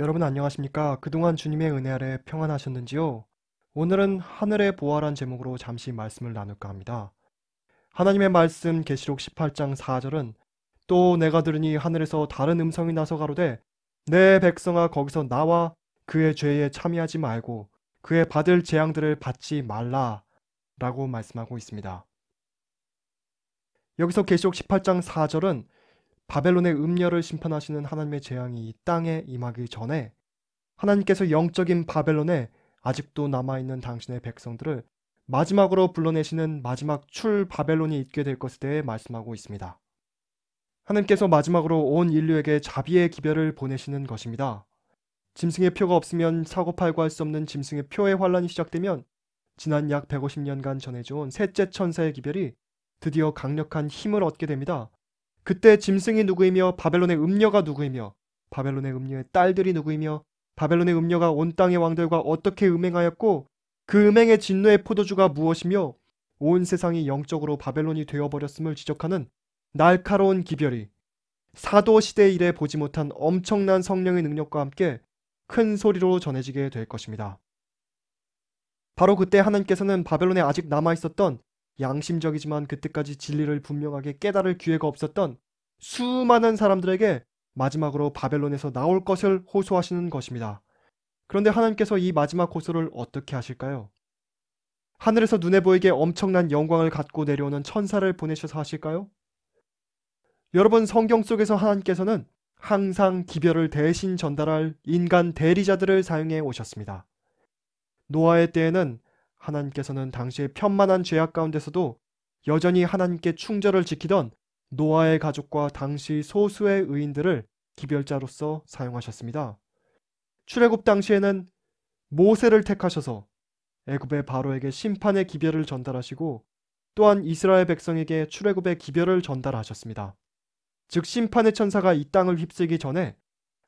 여러분 안녕하십니까? 그동안 주님의 은혜 아래 평안하셨는지요? 오늘은 하늘의 보화란 제목으로 잠시 말씀을 나눌까 합니다. 하나님의 말씀 계시록 18장 4절은 또 내가 들으니 하늘에서 다른 음성이 나서 가로되 내 백성아 거기서 나와 그의 죄에 참여하지 말고 그의 받을 재앙들을 받지 말라 라고 말씀하고 있습니다. 여기서 계시록 18장 4절은 바벨론의 음녀를 심판하시는 하나님의 재앙이 이 땅에 임하기 전에 하나님께서 영적인 바벨론에 아직도 남아있는 당신의 백성들을 마지막으로 불러내시는 마지막 출 바벨론이 있게 될 것에 대해 말씀하고 있습니다. 하나님께서 마지막으로 온 인류에게 자비의 기별을 보내시는 것입니다. 짐승의 표가 없으면 사고팔고 할 수 없는 짐승의 표의 환란이 시작되면 지난 약 150년간 전해져온 셋째 천사의 기별이 드디어 강력한 힘을 얻게 됩니다. 그때 짐승이 누구이며 바벨론의 음녀가 누구이며 바벨론의 음녀의 딸들이 누구이며 바벨론의 음녀가 온 땅의 왕들과 어떻게 음행하였고 그 음행의 진노의 포도주가 무엇이며 온 세상이 영적으로 바벨론이 되어버렸음을 지적하는 날카로운 기별이 사도 시대 이래 보지 못한 엄청난 성령의 능력과 함께 큰 소리로 전해지게 될 것입니다. 바로 그때 하나님께서는 바벨론에 아직 남아 있었던 양심적이지만 그때까지 진리를 분명하게 깨달을 기회가 없었던 수많은 사람들에게 마지막으로 바벨론에서 나올 것을 호소하시는 것입니다. 그런데 하나님께서 이 마지막 호소를 어떻게 하실까요? 하늘에서 눈에 보이게 엄청난 영광을 갖고 내려오는 천사를 보내셔서 하실까요? 여러분 성경 속에서 하나님께서는 항상 기별을 대신 전달할 인간 대리자들을 사용해 오셨습니다. 노아의 때에는 하나님께서는 당시의 편만한 죄악 가운데서도 여전히 하나님께 충절을 지키던 노아의 가족과 당시 소수의 의인들을 기별자로서 사용하셨습니다. 출애굽 당시에는 모세를 택하셔서 애굽의 바로에게 심판의 기별을 전달하시고 또한 이스라엘 백성에게 출애굽의 기별을 전달하셨습니다. 즉 심판의 천사가 이 땅을 휩쓸기 전에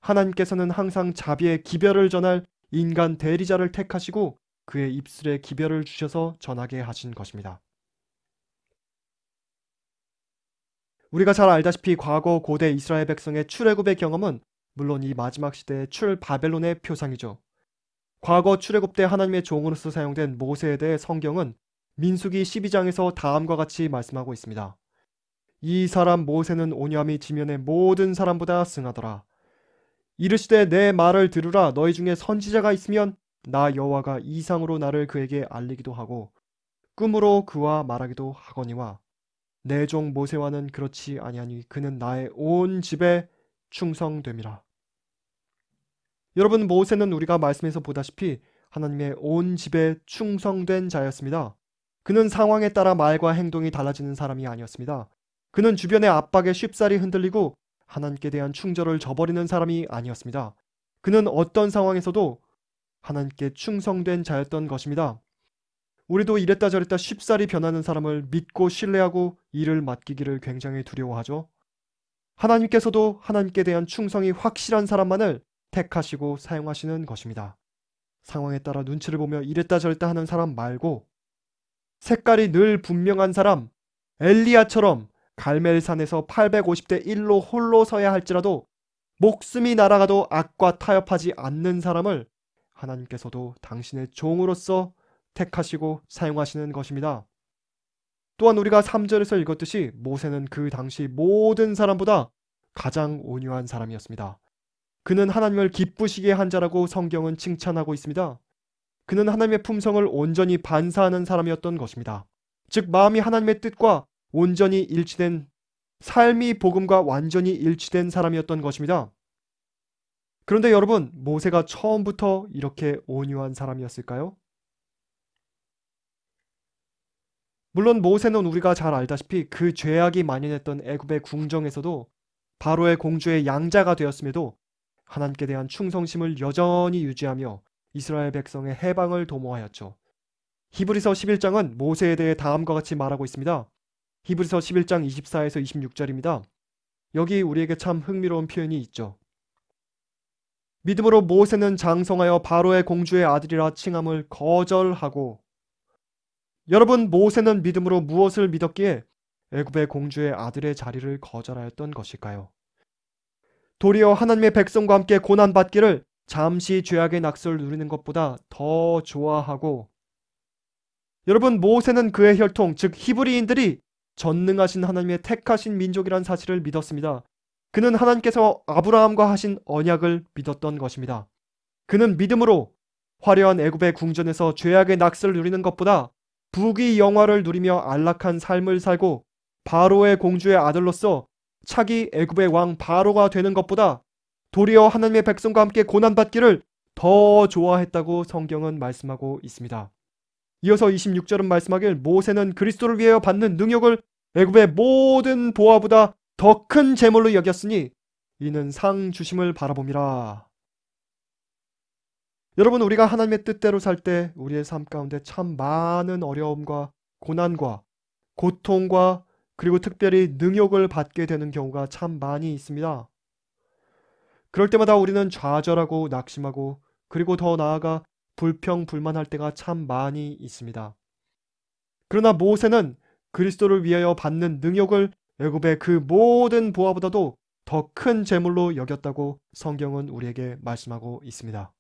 하나님께서는 항상 자비의 기별을 전할 인간 대리자를 택하시고 그의 입술에 기별을 주셔서 전하게 하신 것입니다. 우리가 잘 알다시피 과거 고대 이스라엘 백성의 출애굽의 경험은 물론 이 마지막 시대의 출 바벨론의 표상이죠. 과거 출애굽 때 하나님의 종으로서 사용된 모세에 대해 성경은 민수기 12장에서 다음과 같이 말씀하고 있습니다. 이 사람 모세는 오염이 지면에 모든 사람보다 승하더라. 이르시되 내 말을 들으라 너희 중에 선지자가 있으면 나 여호와가 이상으로 나를 그에게 알리기도 하고 꿈으로 그와 말하기도 하거니와 내 종 모세와는 그렇지 아니하니 그는 나의 온 집에 충성됨이라. 여러분 모세는 우리가 말씀에서 보다시피 하나님의 온 집에 충성된 자였습니다. 그는 상황에 따라 말과 행동이 달라지는 사람이 아니었습니다. 그는 주변의 압박에 쉽사리 흔들리고 하나님께 대한 충절을 저버리는 사람이 아니었습니다. 그는 어떤 상황에서도 하나님께 충성된 자였던 것입니다. 우리도 이랬다 저랬다 쉽사리 변하는 사람을 믿고 신뢰하고 일을 맡기기를 굉장히 두려워하죠. 하나님께서도 하나님께 대한 충성이 확실한 사람만을 택하시고 사용하시는 것입니다. 상황에 따라 눈치를 보며 이랬다 저랬다 하는 사람 말고 색깔이 늘 분명한 사람, 엘리야처럼 갈멜산에서 850대 1로 홀로 서야 할지라도 목숨이 날아가도 악과 타협하지 않는 사람을 하나님께서도 당신의 종으로서 택하시고 사용하시는 것입니다. 또한 우리가 3절에서 읽었듯이 모세는 그 당시 모든 사람보다 가장 온유한 사람이었습니다. 그는 하나님을 기쁘시게 한 자라고 성경은 칭찬하고 있습니다. 그는 하나님의 품성을 온전히 반사하는 사람이었던 것입니다. 즉 마음이 하나님의 뜻과 온전히 일치된 삶이 복음과 완전히 일치된 사람이었던 것입니다. 그런데 여러분, 모세가 처음부터 이렇게 온유한 사람이었을까요? 물론 모세는 우리가 잘 알다시피 그 죄악이 만연했던 애굽의 궁정에서도 바로의 공주의 양자가 되었음에도 하나님께 대한 충성심을 여전히 유지하며 이스라엘 백성의 해방을 도모하였죠. 히브리서 11장은 모세에 대해 다음과 같이 말하고 있습니다. 히브리서 11장 24에서 26절입니다. 여기 우리에게 참 흥미로운 표현이 있죠. 믿음으로 모세는 장성하여 바로의 공주의 아들이라 칭함을 거절하고 여러분 모세는 믿음으로 무엇을 믿었기에 애굽의 공주의 아들의 자리를 거절하였던 것일까요? 도리어 하나님의 백성과 함께 고난 받기를 잠시 죄악의 낙서를 누리는 것보다 더 좋아하고 여러분 모세는 그의 혈통 즉 히브리인들이 전능하신 하나님의 택하신 민족이란 사실을 믿었습니다. 그는 하나님께서 아브라함과 하신 언약을 믿었던 것입니다. 그는 믿음으로 화려한 애굽의 궁전에서 죄악의 낙스를 누리는 것보다 부귀 영화를 누리며 안락한 삶을 살고 바로의 공주의 아들로서 차기 애굽의 왕 바로가 되는 것보다 도리어 하나님의 백성과 함께 고난받기를 더 좋아했다고 성경은 말씀하고 있습니다. 이어서 26절은 말씀하길 모세는 그리스도를 위하여 받는 능력을 애굽의 모든 보아보다 더큰 재물로 여겼으니 이는 상 주심을 바라봅니다 여러분 우리가 하나님의 뜻대로 살 때 우리의 삶 가운데 참 많은 어려움과 고난과 고통과 그리고 특별히 능욕을 받게 되는 경우가 참 많이 있습니다. 그럴 때마다 우리는 좌절하고 낙심하고 그리고 더 나아가 불평 불만할 때가 참 많이 있습니다. 그러나 모세는 그리스도를 위하여 받는 능욕을 애굽의 그 모든 보화보다도 더 큰 재물로 여겼다고 성경은 우리에게 말씀하고 있습니다.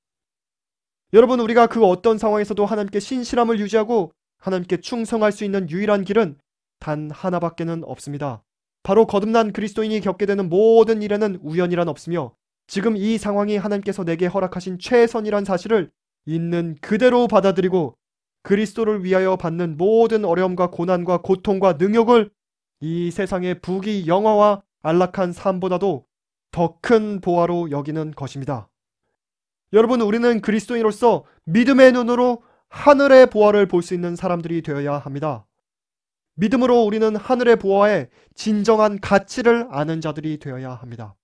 여러분 우리가 그 어떤 상황에서도 하나님께 신실함을 유지하고 하나님께 충성할 수 있는 유일한 길은 단 하나밖에는 없습니다. 바로 거듭난 그리스도인이 겪게 되는 모든 일에는 우연이란 없으며 지금 이 상황이 하나님께서 내게 허락하신 최선이란 사실을 있는 그대로 받아들이고 그리스도를 위하여 받는 모든 어려움과 고난과 고통과 능욕을 이 세상의 부귀 영화와 안락한 삶보다도 더 큰 보화로 여기는 것입니다. 여러분, 우리는 그리스도인으로서 믿음의 눈으로 하늘의 보화를 볼 수 있는 사람들이 되어야 합니다. 믿음으로 우리는 하늘의 보화의 진정한 가치를 아는 자들이 되어야 합니다.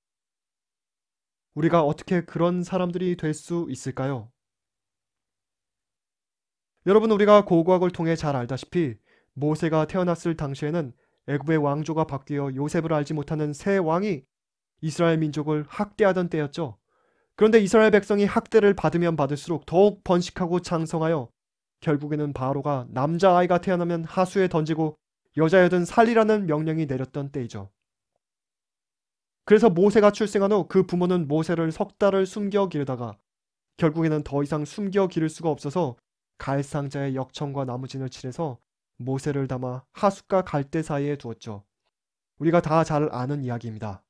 우리가 어떻게 그런 사람들이 될 수 있을까요? 여러분, 우리가 고고학을 통해 잘 알다시피 모세가 태어났을 당시에는 애굽의 왕조가 바뀌어 요셉을 알지 못하는 새 왕이 이스라엘 민족을 학대하던 때였죠. 그런데 이스라엘 백성이 학대를 받으면 받을수록 더욱 번식하고 장성하여 결국에는 바로가 남자아이가 태어나면 하수에 던지고 여자여든 살리라는 명령이 내렸던 때이죠. 그래서 모세가 출생한 후 그 부모는 모세를 석 달을 숨겨 기르다가 결국에는 더 이상 숨겨 기를 수가 없어서 갈상자의 역청과 나무진을 칠해서 모세를 담아 하숙과 갈대 사이에 두었죠. 우리가 다 잘 아는 이야기입니다.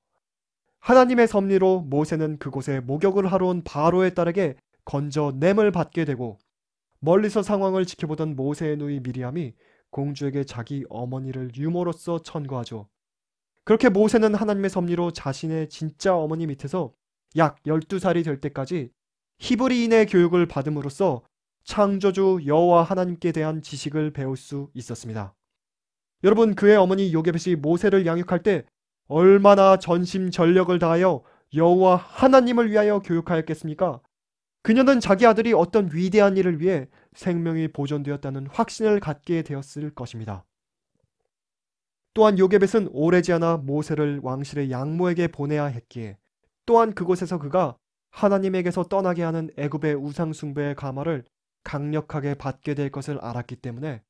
하나님의 섭리로 모세는 그곳에 목욕을 하러 온바로에 딸에게 건져 냄을 받게 되고 멀리서 상황을 지켜보던 모세의 누이 미리암이 공주에게 자기 어머니를 유모로서 천거하죠. 그렇게 모세는 하나님의 섭리로 자신의 진짜 어머니 밑에서 약 12살이 될 때까지 히브리인의 교육을 받음으로써 창조주 여호와 하나님께 대한 지식을 배울 수 있었습니다. 여러분 그의 어머니 요게벳이 모세를 양육할 때 얼마나 전심전력을 다하여 여호와 하나님을 위하여 교육하였겠습니까? 그녀는 자기 아들이 어떤 위대한 일을 위해 생명이 보존되었다는 확신을 갖게 되었을 것입니다. 또한 요게벳은 오래지 않아 모세를 왕실의 양모에게 보내야 했기에 또한 그곳에서 그가 하나님에게서 떠나게 하는 애굽의 우상숭배의 가마를 강력하게 받게 될 것을 알았기 때문에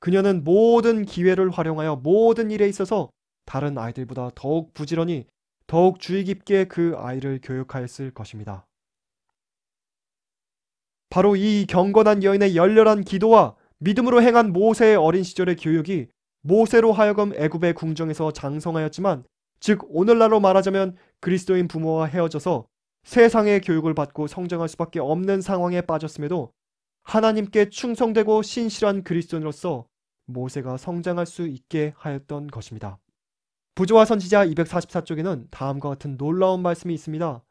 그녀는 모든 기회를 활용하여 모든 일에 있어서 다른 아이들보다 더욱 부지런히 더욱 주의 깊게 그 아이를 교육하였을 것입니다. 바로 이 경건한 여인의 열렬한 기도와 믿음으로 행한 모세의 어린 시절의 교육이 모세로 하여금 애굽의 궁정에서 장성하였지만 즉 오늘날로 말하자면 그리스도인 부모와 헤어져서 세상의 교육을 받고 성장할 수밖에 없는 상황에 빠졌음에도 하나님께 충성되고 신실한 그리스도인으로서 모세가 성장할 수 있게 하였던 것입니다. 부조와 선지자 244쪽에는 다음과 같은 놀라운 말씀이 있습니다.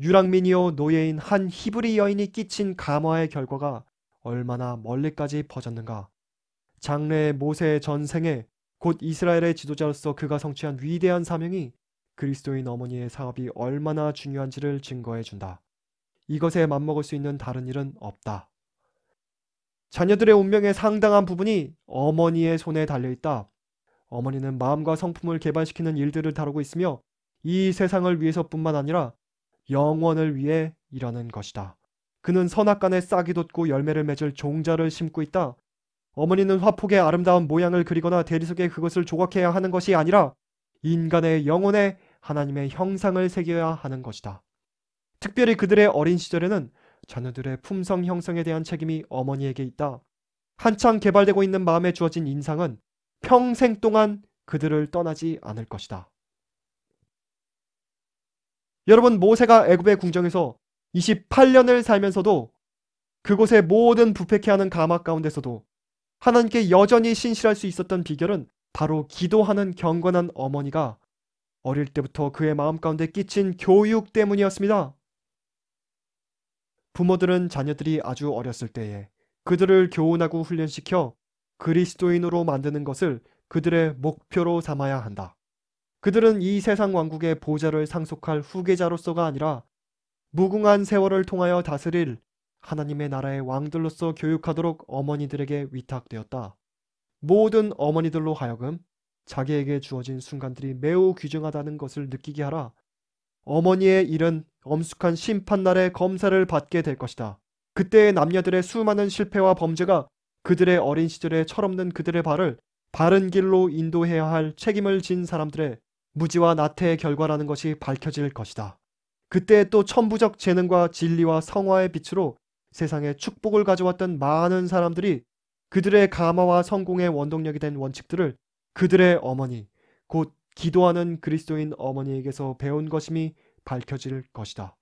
유랑민이요 노예인 한 히브리 여인이 끼친 감화의 결과가 얼마나 멀리까지 퍼졌는가. 장래 모세의 전생에 곧 이스라엘의 지도자로서 그가 성취한 위대한 사명이 그리스도인 어머니의 사업이 얼마나 중요한지를 증거해 준다. 이것에 맞먹을 수 있는 다른 일은 없다. 자녀들의 운명의 상당한 부분이 어머니의 손에 달려 있다. 어머니는 마음과 성품을 개발시키는 일들을 다루고 있으며 이 세상을 위해서뿐만 아니라 영원을 위해 일하는 것이다. 그는 선악간에 싹이 돋고 열매를 맺을 종자를 심고 있다. 어머니는 화폭의 아름다운 모양을 그리거나 대리석에 그것을 조각해야 하는 것이 아니라 인간의 영혼에 하나님의 형상을 새겨야 하는 것이다. 특별히 그들의 어린 시절에는 자녀들의 품성 형성에 대한 책임이 어머니에게 있다. 한창 개발되고 있는 마음에 주어진 인상은 평생 동안 그들을 떠나지 않을 것이다. 여러분 모세가 애굽의 궁정에서 28년을 살면서도 그곳의 모든 부패케 하는 가마 가운데서도 하나님께 여전히 신실할 수 있었던 비결은 바로 기도하는 경건한 어머니가 어릴 때부터 그의 마음 가운데 끼친 교육 때문이었습니다. 부모들은 자녀들이 아주 어렸을 때에 그들을 교훈하고 훈련시켜 그리스도인으로 만드는 것을 그들의 목표로 삼아야 한다. 그들은 이 세상 왕국의 보좌를 상속할 후계자로서가 아니라 무궁한 세월을 통하여 다스릴 하나님의 나라의 왕들로서 교육하도록 어머니들에게 위탁되었다. 모든 어머니들로 하여금 자기에게 주어진 순간들이 매우 귀중하다는 것을 느끼게 하라 어머니의 일은 엄숙한 심판날의 검사를 받게 될 것이다. 그때의 남녀들의 수많은 실패와 범죄가 그들의 어린 시절의 철없는 그들의 발을 바른 길로 인도해야 할 책임을 진 사람들의 무지와 나태의 결과라는 것이 밝혀질 것이다. 그때 또 천부적 재능과 진리와 성화의 빛으로 세상에 축복을 가져왔던 많은 사람들이 그들의 가마와 성공의 원동력이 된 원칙들을 그들의 어머니, 곧 기도하는 그리스도인 어머니에게서 배운 것임이 밝혀질 것이다.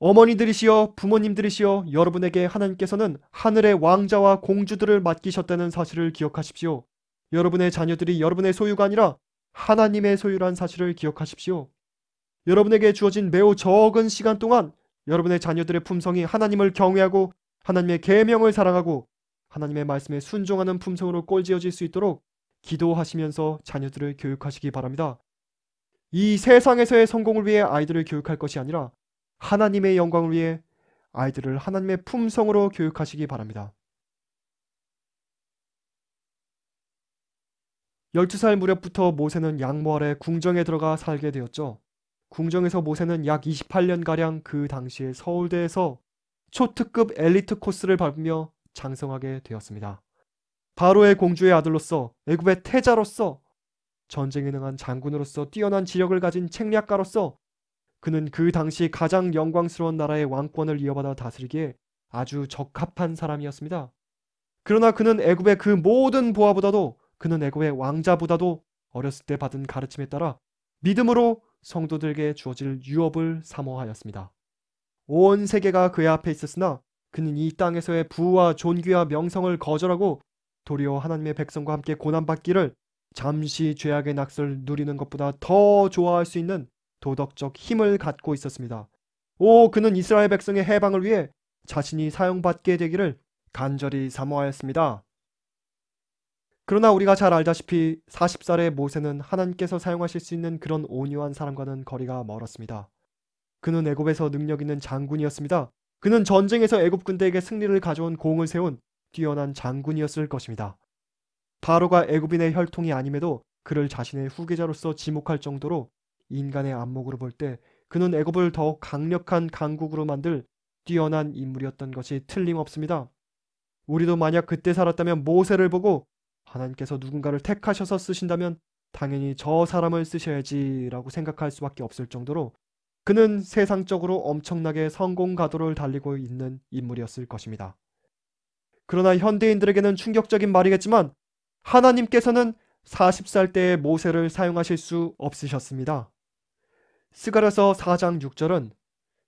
어머니들이시여 부모님들이시여 여러분에게 하나님께서는 하늘의 왕자와 공주들을 맡기셨다는 사실을 기억하십시오. 여러분의 자녀들이 여러분의 소유가 아니라 하나님의 소유란 사실을 기억하십시오. 여러분에게 주어진 매우 적은 시간 동안 여러분의 자녀들의 품성이 하나님을 경외하고 하나님의 계명을 사랑하고 하나님의 말씀에 순종하는 품성으로 꼴지어질 수 있도록 기도하시면서 자녀들을 교육하시기 바랍니다. 이 세상에서의 성공을 위해 아이들을 교육할 것이 아니라 하나님의 영광을 위해 아이들을 하나님의 품성으로 교육하시기 바랍니다. 12살 무렵부터 모세는 양모 아래 궁정에 들어가 살게 되었죠. 궁정에서 모세는 약 28년가량 그 당시에 서울대에서 초특급 엘리트 코스를 밟으며 장성하게 되었습니다. 바로의 공주의 아들로서 애굽의 태자로서 전쟁에 능한 장군으로서 뛰어난 지력을 가진 책략가로서 그는 그 당시 가장 영광스러운 나라의 왕권을 이어받아 다스리기에 아주 적합한 사람이었습니다. 그러나 그는 애굽의 그 모든 보아보다도 그는 애굽의 왕자보다도 어렸을 때 받은 가르침에 따라 믿음으로 성도들에게 주어질 유업을 사모하였습니다. 온 세계가 그의 앞에 있었으나 그는 이 땅에서의 부와 존귀와 명성을 거절하고 도리어 하나님의 백성과 함께 고난받기를 잠시 죄악의 낙서를 누리는 것보다 더 좋아할 수 있는 도덕적 힘을 갖고 있었습니다. 오, 그는 이스라엘 백성의 해방을 위해 자신이 사용받게 되기를 간절히 사모하였습니다. 그러나 우리가 잘 알다시피 40살의 모세는 하나님께서 사용하실 수 있는 그런 온유한 사람과는 거리가 멀었습니다. 그는 애굽에서 능력 있는 장군이었습니다. 그는 전쟁에서 애굽 군대에게 승리를 가져온 공을 세운 뛰어난 장군이었을 것입니다. 바로가 애굽인의 혈통이 아님에도 그를 자신의 후계자로서 지목할 정도로 인간의 안목으로 볼 때 그는 애굽을 더욱 강력한 강국으로 만들 뛰어난 인물이었던 것이 틀림없습니다. 우리도 만약 그때 살았다면 모세를 보고 하나님께서 누군가를 택하셔서 쓰신다면 당연히 저 사람을 쓰셔야지라고 생각할 수밖에 없을 정도로 그는 세상적으로 엄청나게 성공 가도를 달리고 있는 인물이었을 것입니다. 그러나 현대인들에게는 충격적인 말이겠지만 하나님께서는 40살 때의 모세를 사용하실 수 없으셨습니다. 스가랴서 4장 6절은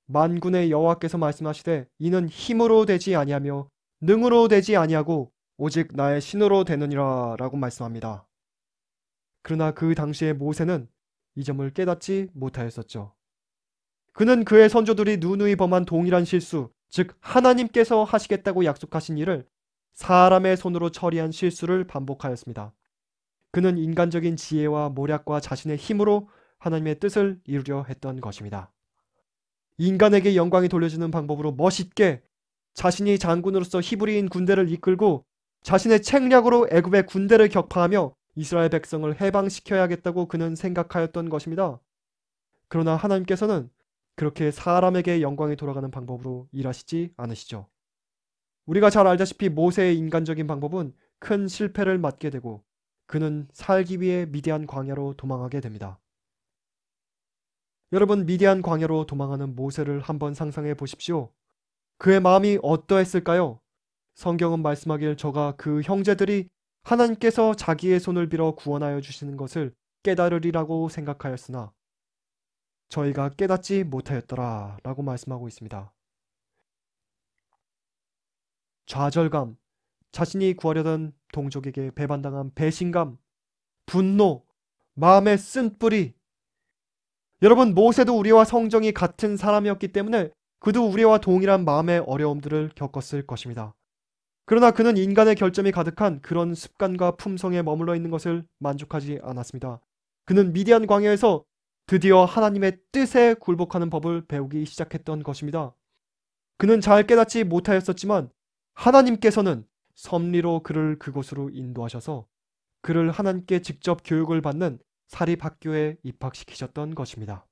만군의 여호와께서 말씀하시되 이는 힘으로 되지 아니하며 능으로 되지 아니하고 오직 나의 신으로 되느니라라고 말씀합니다. 그러나 그 당시의 모세는 이 점을 깨닫지 못하였었죠. 그는 그의 선조들이 누누이 범한 동일한 실수, 즉 하나님께서 하시겠다고 약속하신 일을 사람의 손으로 처리한 실수를 반복하였습니다. 그는 인간적인 지혜와 모략과 자신의 힘으로 하나님의 뜻을 이루려 했던 것입니다. 인간에게 영광이 돌려지는 방법으로 멋있게 자신이 장군으로서 히브리인 군대를 이끌고 자신의 책략으로 애굽의 군대를 격파하며 이스라엘 백성을 해방시켜야겠다고 그는 생각하였던 것입니다. 그러나 하나님께서는 그렇게 사람에게 영광이 돌아가는 방법으로 일하시지 않으시죠. 우리가 잘 알다시피 모세의 인간적인 방법은 큰 실패를 맞게 되고 그는 살기 위해 미디안 광야로 도망하게 됩니다. 여러분 미디안 광야로 도망하는 모세를 한번 상상해 보십시오. 그의 마음이 어떠했을까요? 성경은 말씀하길 저가 그 형제들이 하나님께서 자기의 손을 빌어 구원하여 주시는 것을 깨달으리라고 생각하였으나 저희가 깨닫지 못하였더라 라고 말씀하고 있습니다. 좌절감, 자신이 구하려던 동족에게 배반당한 배신감, 분노, 마음의 쓴 뿌리. 여러분, 모세도 우리와 성정이 같은 사람이었기 때문에 그도 우리와 동일한 마음의 어려움들을 겪었을 것입니다. 그러나 그는 인간의 결점이 가득한 그런 습관과 품성에 머물러 있는 것을 만족하지 않았습니다. 그는 미디안 광야에서 드디어 하나님의 뜻에 굴복하는 법을 배우기 시작했던 것입니다. 그는 잘 깨닫지 못하였었지만 하나님께서는 섭리로 그를 그곳으로 인도하셔서 그를 하나님께 직접 교육을 받는 사립학교에 입학시키셨던 것입니다.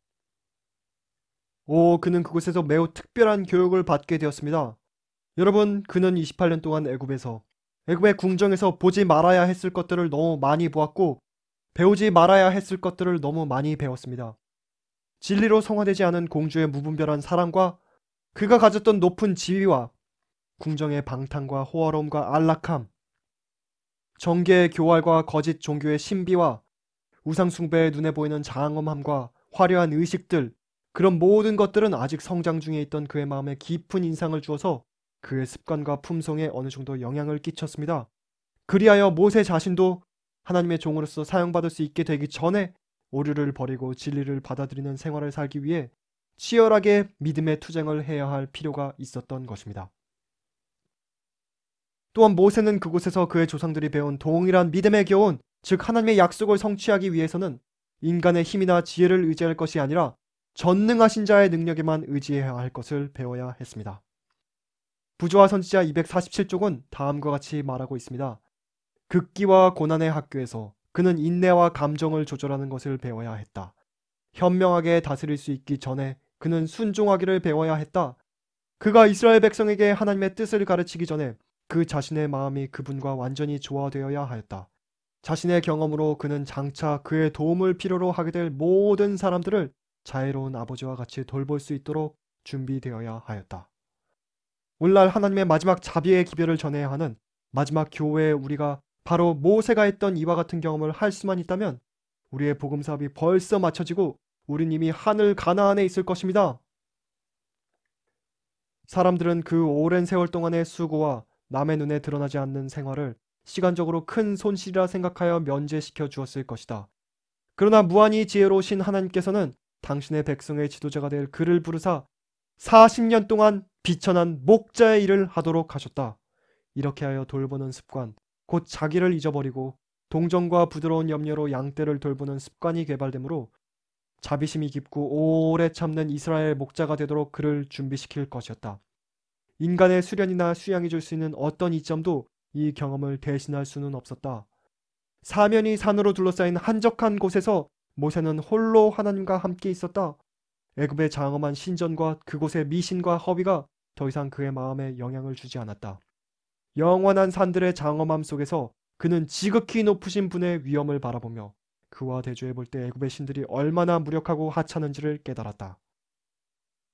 오, 그는 그곳에서 매우 특별한 교육을 받게 되었습니다. 여러분, 그는 28년 동안 애굽에서 애굽의 궁정에서 보지 말아야 했을 것들을 너무 많이 보았고 배우지 말아야 했을 것들을 너무 많이 배웠습니다. 진리로 성화되지 않은 공주의 무분별한 사랑과 그가 가졌던 높은 지위와 궁정의 방탕과 호화로움과 안락함, 정계의 교활과 거짓 종교의 신비와 우상숭배의 눈에 보이는 장엄함과 화려한 의식들, 그런 모든 것들은 아직 성장 중에 있던 그의 마음에 깊은 인상을 주어서 그의 습관과 품성에 어느 정도 영향을 끼쳤습니다. 그리하여 모세 자신도 하나님의 종으로서 사용받을 수 있게 되기 전에 오류를 버리고 진리를 받아들이는 생활을 살기 위해 치열하게 믿음의 투쟁을 해야 할 필요가 있었던 것입니다. 또한 모세는 그곳에서 그의 조상들이 배운 동일한 믿음의 교훈, 즉 하나님의 약속을 성취하기 위해서는 인간의 힘이나 지혜를 의지할 것이 아니라 전능하신 자의 능력에만 의지해야 할 것을 배워야 했습니다. 부조와 선지자 247쪽은 다음과 같이 말하고 있습니다. 극기와 고난의 학교에서 그는 인내와 감정을 조절하는 것을 배워야 했다. 현명하게 다스릴 수 있기 전에 그는 순종하기를 배워야 했다. 그가 이스라엘 백성에게 하나님의 뜻을 가르치기 전에 그 자신의 마음이 그분과 완전히 조화되어야 하였다. 자신의 경험으로 그는 장차 그의 도움을 필요로 하게 될 모든 사람들을 자애로운 아버지와 같이 돌볼 수 있도록 준비되어야 하였다. 오늘날 하나님의 마지막 자비의 기별을 전해야 하는 마지막 교회에 우리가 바로 모세가 했던 이와 같은 경험을 할 수만 있다면 우리의 복음 사업이 벌써 마쳐지고 우린 이미 하늘 가나안에 있을 것입니다. 사람들은 그 오랜 세월 동안의 수고와 남의 눈에 드러나지 않는 생활을 시간적으로 큰 손실이라 생각하여 면제시켜 주었을 것이다. 그러나 무한히 지혜로우신 하나님께서는 당신의 백성의 지도자가 될 그를 부르사 40년 동안 비천한 목자의 일을 하도록 하셨다. 이렇게 하여 돌보는 습관, 곧 자기를 잊어버리고 동정과 부드러운 염려로 양떼를 돌보는 습관이 개발되므로 자비심이 깊고 오래 참는 이스라엘 목자가 되도록 그를 준비시킬 것이었다. 인간의 수련이나 수양이 줄 수 있는 어떤 이점도 이 경험을 대신할 수는 없었다. 사면이 산으로 둘러싸인 한적한 곳에서 모세는 홀로 하나님과 함께 있었다. 애굽의 장엄한 신전과 그곳의 미신과 허위가 더 이상 그의 마음에 영향을 주지 않았다. 영원한 산들의 장엄함 속에서 그는 지극히 높으신 분의 위엄을 바라보며 그와 대조해 볼 때 애굽의 신들이 얼마나 무력하고 하찮은지를 깨달았다.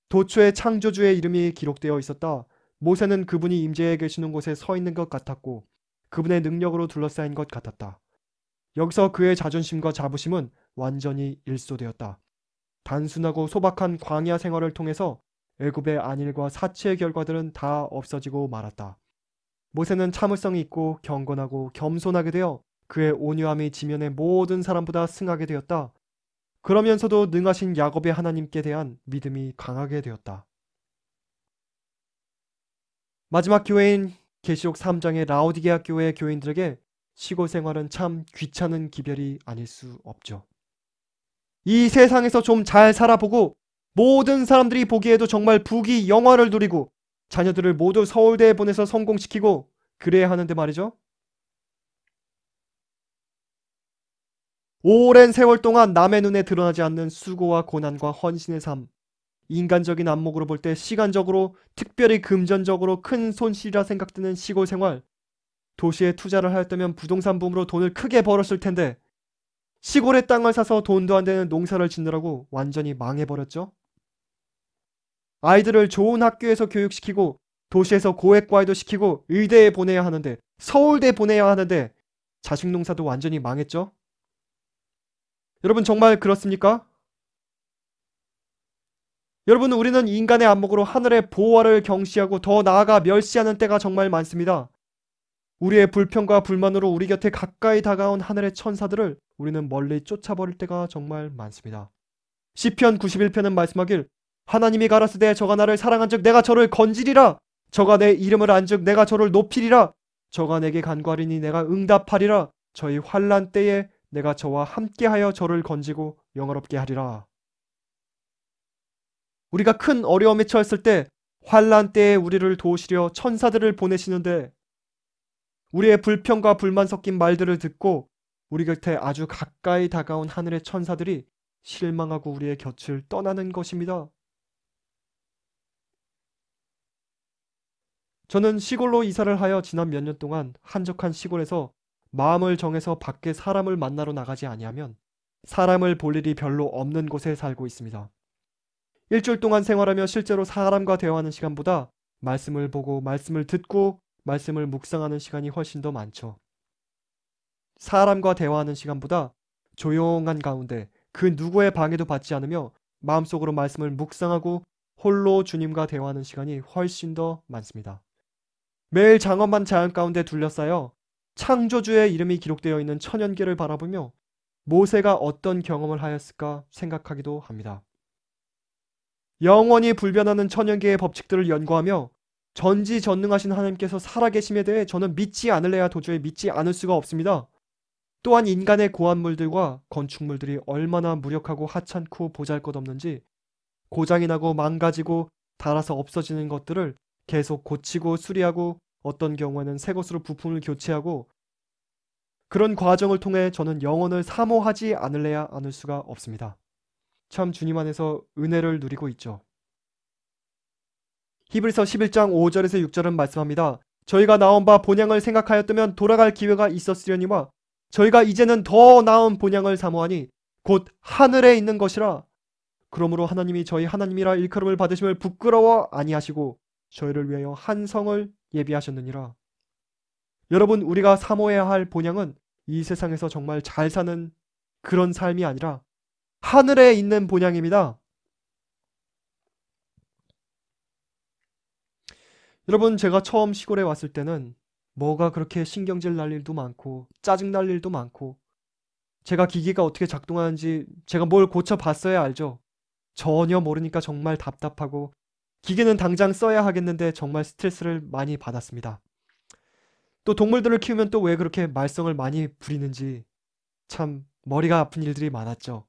도초의 창조주의 이름이 기록되어 있었다. 모세는 그분이 임재해 계시는 곳에 서 있는 것 같았고 그분의 능력으로 둘러싸인 것 같았다. 여기서 그의 자존심과 자부심은 완전히 일소되었다. 단순하고 소박한 광야 생활을 통해서 애굽의 안일과 사치의 결과들은 다 없어지고 말았다. 모세는 참을성이 있고 경건하고 겸손하게 되어 그의 온유함이 지면의 모든 사람보다 승하게 되었다. 그러면서도 능하신 야곱의 하나님께 대한 믿음이 강하게 되었다. 마지막 교회인 계시록 3장의 라오디게아 교회 교인들에게 시골 생활은 참 귀찮은 기별이 아닐 수 없죠. 이 세상에서 좀 잘 살아보고 모든 사람들이 보기에도 정말 부귀 영화를 누리고 자녀들을 모두 서울대에 보내서 성공시키고 그래야 하는데 말이죠. 오랜 세월 동안 남의 눈에 드러나지 않는 수고와 고난과 헌신의 삶, 인간적인 안목으로 볼 때 시간적으로 특별히 금전적으로 큰 손실이라 생각되는 시골 생활. 도시에 투자를 하였다면 부동산 붐으로 돈을 크게 벌었을 텐데 시골에 땅을 사서 돈도 안 되는 농사를 짓느라고 완전히 망해버렸죠. 아이들을 좋은 학교에서 교육시키고 도시에서 고액과외도 시키고 의대에 보내야 하는데 서울대 보내야 하는데 자식 농사도 완전히 망했죠. 여러분 정말 그렇습니까? 여러분 우리는 인간의 안목으로 하늘의 보호를 경시하고 더 나아가 멸시하는 때가 정말 많습니다. 우리의 불평과 불만으로 우리 곁에 가까이 다가온 하늘의 천사들을 우리는 멀리 쫓아버릴 때가 정말 많습니다. 시편 91편은 말씀하길 하나님이 가라스되 저가 나를 사랑한 즉 내가 저를 건지리라 저가 내 이름을 안즉 내가 저를 높이리라 저가 내게 간과하리니 내가 응답하리라 저희 환란 때에 내가 저와 함께하여 저를 건지고 영화롭게 하리라 우리가 큰 어려움에 처했을 때 환란 때에 우리를 도우시려 천사들을 보내시는데 우리의 불평과 불만 섞인 말들을 듣고 우리 곁에 아주 가까이 다가온 하늘의 천사들이 실망하고 우리의 곁을 떠나는 것입니다. 저는 시골로 이사를 하여 지난 몇 년 동안 한적한 시골에서 마음을 정해서 밖에 사람을 만나러 나가지 아니하면 사람을 볼 일이 별로 없는 곳에 살고 있습니다. 일주일 동안 생활하며 실제로 사람과 대화하는 시간보다 말씀을 보고 말씀을 듣고 말씀을 묵상하는 시간이 훨씬 더 많죠. 사람과 대화하는 시간보다 조용한 가운데 그 누구의 방해도 받지 않으며 마음속으로 말씀을 묵상하고 홀로 주님과 대화하는 시간이 훨씬 더 많습니다. 매일 장엄한 자연 가운데 둘러싸여 창조주의 이름이 기록되어 있는 천연계를 바라보며 모세가 어떤 경험을 하였을까 생각하기도 합니다. 영원히 불변하는 천연계의 법칙들을 연구하며 전지전능하신 하나님께서 살아계심에 대해 저는 믿지 않을래야 도저히 믿지 않을 수가 없습니다. 또한 인간의 고안물들과 건축물들이 얼마나 무력하고 하찮고 보잘것없는지 고장이 나고 망가지고 닳아서 없어지는 것들을 계속 고치고 수리하고 어떤 경우에는 새 것으로 부품을 교체하고 그런 과정을 통해 저는 영혼을 사모하지 않을래야 않을 수가 없습니다. 참 주님 안에서 은혜를 누리고 있죠. 히브리서 11장 5절에서 6절은 말씀합니다. 저희가 나온 바 본향을 생각하였다면 돌아갈 기회가 있었으려니와 저희가 이제는 더 나은 본향을 사모하니 곧 하늘에 있는 것이라. 그러므로 하나님이 저희 하나님이라 일컬음을 받으심을 부끄러워 아니하시고 저희를 위하여 한 성을 예비하셨느니라. 여러분 우리가 사모해야 할 본향은 이 세상에서 정말 잘 사는 그런 삶이 아니라 하늘에 있는 본향입니다. 여러분 제가 처음 시골에 왔을 때는 뭐가 그렇게 신경질 날 일도 많고 짜증 날 일도 많고 제가 기기가 어떻게 작동하는지 제가 뭘 고쳐 봤어야 알죠. 전혀 모르니까 정말 답답하고 기계는 당장 써야 하겠는데 정말 스트레스를 많이 받았습니다. 또 동물들을 키우면 또 왜 그렇게 말썽을 많이 부리는지 참 머리가 아픈 일들이 많았죠.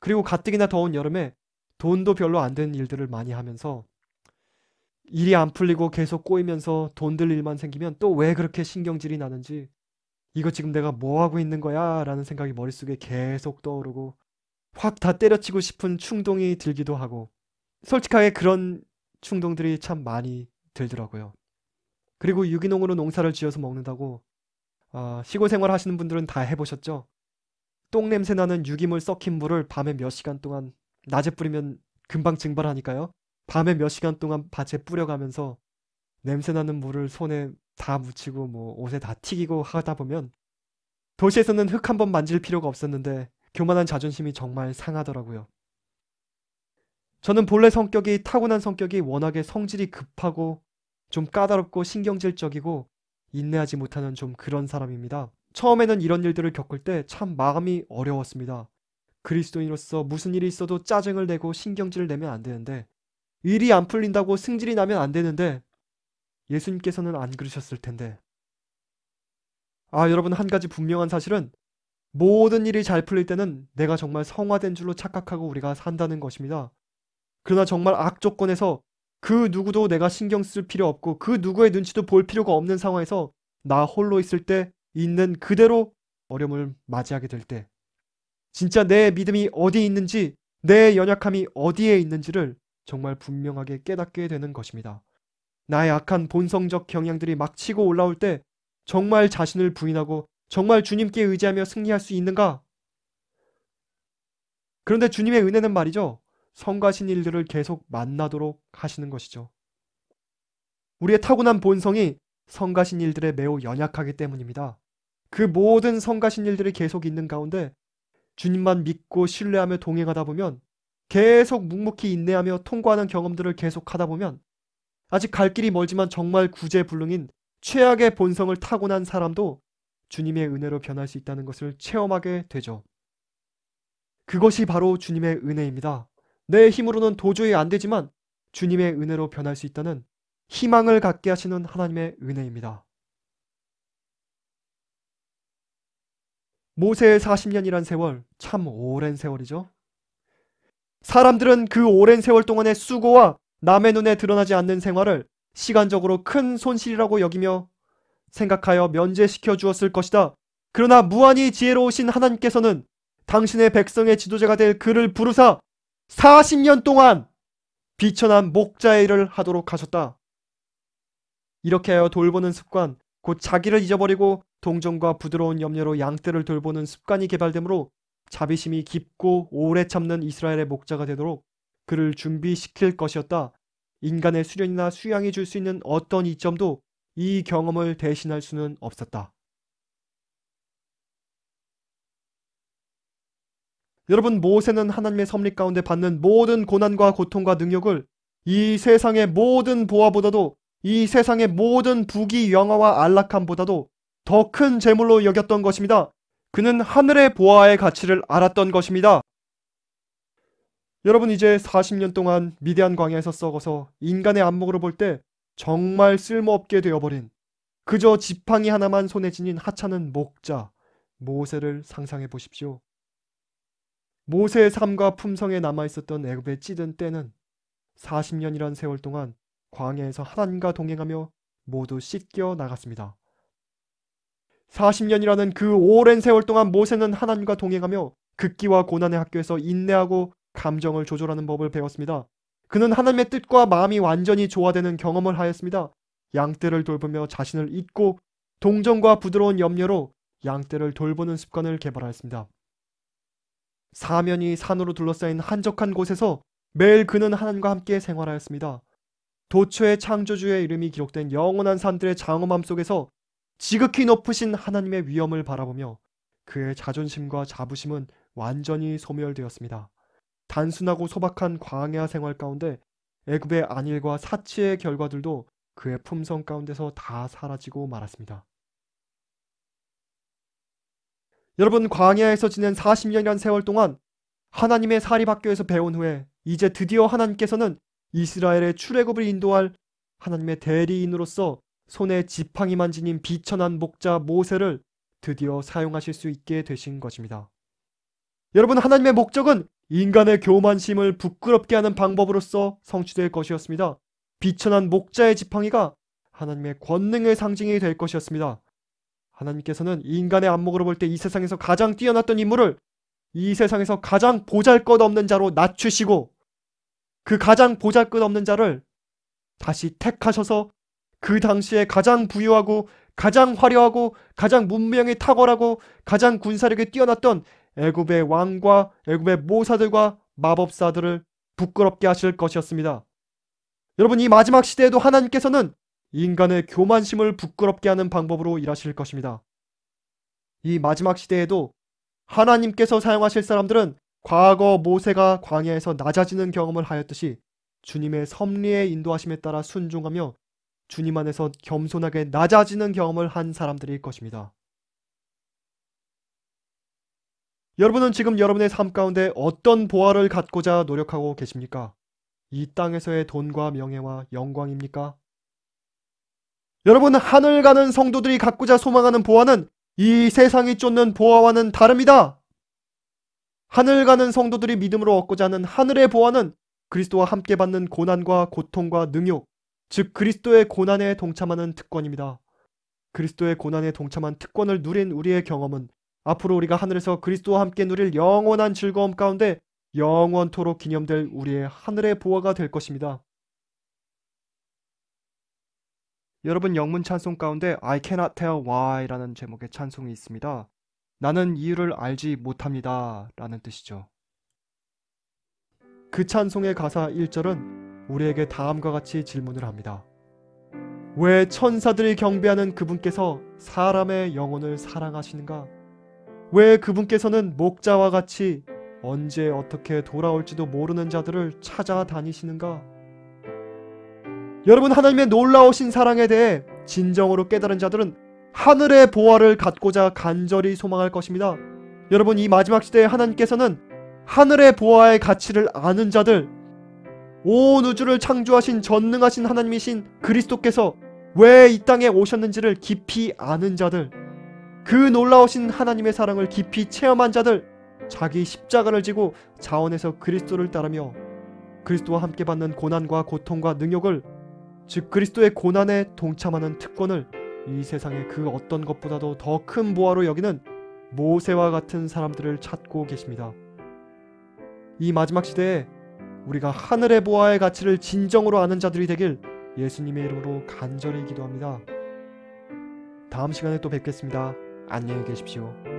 그리고 가뜩이나 더운 여름에 돈도 별로 안 되는 일들을 많이 하면서 일이 안 풀리고 계속 꼬이면서 돈들 일만 생기면 또 왜 그렇게 신경질이 나는지 이거 지금 내가 뭐 하고 있는 거야? 라는 생각이 머릿속에 계속 떠오르고 확 다 때려치고 싶은 충동이 들기도 하고 솔직하게 그런 충동들이 참 많이 들더라고요. 그리고 유기농으로 농사를 지어서 먹는다고 어, 시골 생활 하시는 분들은 다 해보셨죠? 똥냄새 나는 유기물 섞인 물을 밤에 몇 시간 동안 낮에 뿌리면 금방 증발하니까요. 밤에 몇 시간 동안 밭에 뿌려가면서 냄새 나는 물을 손에 다 묻히고 뭐 옷에 다 튀기고 하다 보면 도시에서는 흙 한 번 만질 필요가 없었는데 교만한 자존심이 정말 상하더라고요. 저는 본래 성격이 타고난 성격이 워낙에 성질이 급하고 좀 까다롭고 신경질적이고 인내하지 못하는 좀 그런 사람입니다. 처음에는 이런 일들을 겪을 때 참 마음이 어려웠습니다. 그리스도인으로서 무슨 일이 있어도 짜증을 내고 신경질을 내면 안 되는데 일이 안 풀린다고 승질이 나면 안 되는데 예수님께서는 안 그러셨을 텐데. 아, 여러분 한 가지 분명한 사실은 모든 일이 잘 풀릴 때는 내가 정말 성화된 줄로 착각하고 우리가 산다는 것입니다. 그러나 정말 악조건에서 그 누구도 내가 신경 쓸 필요 없고 그 누구의 눈치도 볼 필요가 없는 상황에서 나 홀로 있을 때 있는 그대로 어려움을 맞이하게 될 때 진짜 내 믿음이 어디에 있는지 내 연약함이 어디에 있는지를 정말 분명하게 깨닫게 되는 것입니다. 나의 악한 본성적 경향들이 막 치고 올라올 때 정말 자신을 부인하고 정말 주님께 의지하며 승리할 수 있는가? 그런데 주님의 은혜는 말이죠. 성가신 일들을 계속 만나도록 하시는 것이죠. 우리의 타고난 본성이 성가신 일들에 매우 연약하기 때문입니다. 그 모든 성가신 일들이 계속 있는 가운데 주님만 믿고 신뢰하며 동행하다 보면 계속 묵묵히 인내하며 통과하는 경험들을 계속하다 보면 아직 갈 길이 멀지만 정말 구제불능인 최악의 본성을 타고난 사람도 주님의 은혜로 변할 수 있다는 것을 체험하게 되죠. 그것이 바로 주님의 은혜입니다. 내 힘으로는 도저히 안 되지만 주님의 은혜로 변할 수 있다는 희망을 갖게 하시는 하나님의 은혜입니다. 모세의 40년이란 세월 참 오랜 세월이죠. 사람들은 그 오랜 세월 동안의 수고와 남의 눈에 드러나지 않는 생활을 시간적으로 큰 손실이라고 여기며 생각하여 면제시켜 주었을 것이다. 그러나 무한히 지혜로우신 하나님께서는 당신의 백성의 지도자가 될 그를 부르사 40년 동안 비천한 목자의 일을 하도록 하셨다. 이렇게 하여 돌보는 습관, 곧 자기를 잊어버리고 동정과 부드러운 염려로 양떼를 돌보는 습관이 개발되므로 자비심이 깊고 오래 참는 이스라엘의 목자가 되도록 그를 준비시킬 것이었다. 인간의 수련이나 수양이 줄 수 있는 어떤 이점도 이 경험을 대신할 수는 없었다. 여러분 모세는 하나님의 섭리 가운데 받는 모든 고난과 고통과 능력을 이 세상의 모든 보화보다도 이 세상의 모든 부귀 영화와 안락함보다도 더 큰 재물로 여겼던 것입니다. 그는 하늘의 보화의 가치를 알았던 것입니다. 여러분 이제 40년 동안 미대한 광야에서 썩어서 인간의 안목으로 볼 때 정말 쓸모없게 되어버린 그저 지팡이 하나만 손에 지닌 하찮은 목자 모세를 상상해 보십시오. 모세의 삶과 품성에 남아있었던 애굽의 찌든 때는 40년이란 세월 동안 광야에서 하나님과 동행하며 모두 씻겨 나갔습니다. 40년이라는 그 오랜 세월 동안 모세는 하나님과 동행하며 극기와 고난의 학교에서 인내하고 감정을 조절하는 법을 배웠습니다. 그는 하나님의 뜻과 마음이 완전히 조화되는 경험을 하였습니다. 양떼를 돌보며 자신을 잊고 동정과 부드러운 염려로 양떼를 돌보는 습관을 개발하였습니다. 사면이 산으로 둘러싸인 한적한 곳에서 매일 그는 하나님과 함께 생활하였습니다. 도처의 창조주의 이름이 기록된 영원한 산들의 장엄함 속에서 지극히 높으신 하나님의 위엄을 바라보며 그의 자존심과 자부심은 완전히 소멸되었습니다. 단순하고 소박한 광야 생활 가운데 애굽의 안일과 사치의 결과들도 그의 품성 가운데서 다 사라지고 말았습니다. 여러분 광야에서 지낸 40년이란 세월 동안 하나님의 사립학교에서 배운 후에 이제 드디어 하나님께서는 이스라엘의 출애굽을 인도할 하나님의 대리인으로서 손에 지팡이만 지닌 비천한 목자 모세를 드디어 사용하실 수 있게 되신 것입니다. 여러분 하나님의 목적은 인간의 교만심을 부끄럽게 하는 방법으로서 성취될 것이었습니다. 비천한 목자의 지팡이가 하나님의 권능의 상징이 될 것이었습니다. 하나님께서는 인간의 안목으로 볼 때 이 세상에서 가장 뛰어났던 인물을 이 세상에서 가장 보잘것없는 자로 낮추시고 그 가장 보잘것없는 자를 다시 택하셔서 그 당시에 가장 부유하고 가장 화려하고 가장 문명이 탁월하고 가장 군사력이 뛰어났던 애굽의 왕과 애굽의 모사들과 마법사들을 부끄럽게 하실 것이었습니다. 여러분 이 마지막 시대에도 하나님께서는 인간의 교만심을 부끄럽게 하는 방법으로 일하실 것입니다. 이 마지막 시대에도 하나님께서 사용하실 사람들은 과거 모세가 광야에서 낮아지는 경험을 하였듯이 주님의 섭리의 인도하심에 따라 순종하며 주님 안에서 겸손하게 낮아지는 경험을 한 사람들일 것입니다. 여러분은 지금 여러분의 삶 가운데 어떤 보화를 갖고자 노력하고 계십니까? 이 땅에서의 돈과 명예와 영광입니까? 여러분, 하늘 가는 성도들이 갖고자 소망하는 보화는 이 세상이 쫓는 보화와는 다릅니다. 하늘 가는 성도들이 믿음으로 얻고자 하는 하늘의 보화는 그리스도와 함께 받는 고난과 고통과 능욕, 즉 그리스도의 고난에 동참하는 특권입니다. 그리스도의 고난에 동참한 특권을 누린 우리의 경험은 앞으로 우리가 하늘에서 그리스도와 함께 누릴 영원한 즐거움 가운데 영원토록 기념될 우리의 하늘의 보화가 될 것입니다. 여러분 영문 찬송 가운데 I cannot tell why라는 제목의 찬송이 있습니다. 나는 이유를 알지 못합니다. 라는 뜻이죠. 그 찬송의 가사 1절은 우리에게 다음과 같이 질문을 합니다. 왜 천사들이 경배하는 그분께서 사람의 영혼을 사랑하시는가? 왜 그분께서는 목자와 같이 언제 어떻게 돌아올지도 모르는 자들을 찾아다니시는가? 여러분, 하나님의 놀라우신 사랑에 대해 진정으로 깨달은 자들은 하늘의 보화를 갖고자 간절히 소망할 것입니다. 여러분 이 마지막 시대에 하나님께서는 하늘의 보화의 가치를 아는 자들 온 우주를 창조하신 전능하신 하나님이신 그리스도께서 왜 이 땅에 오셨는지를 깊이 아는 자들 그 놀라우신 하나님의 사랑을 깊이 체험한 자들 자기 십자가를 지고 자원해서 그리스도를 따르며 그리스도와 함께 받는 고난과 고통과 능욕을 즉 그리스도의 고난에 동참하는 특권을 이세상에그 어떤 것보다도 더 큰 보화로 여기는 모세와 같은 사람들을 찾고 계십니다. 이 마지막 시대에 우리가 하늘의 보화의 가치를 진정으로 아는 자들이 되길 예수님의 이름으로 간절히 기도합니다. 다음 시간에 또 뵙겠습니다. 안녕히 계십시오.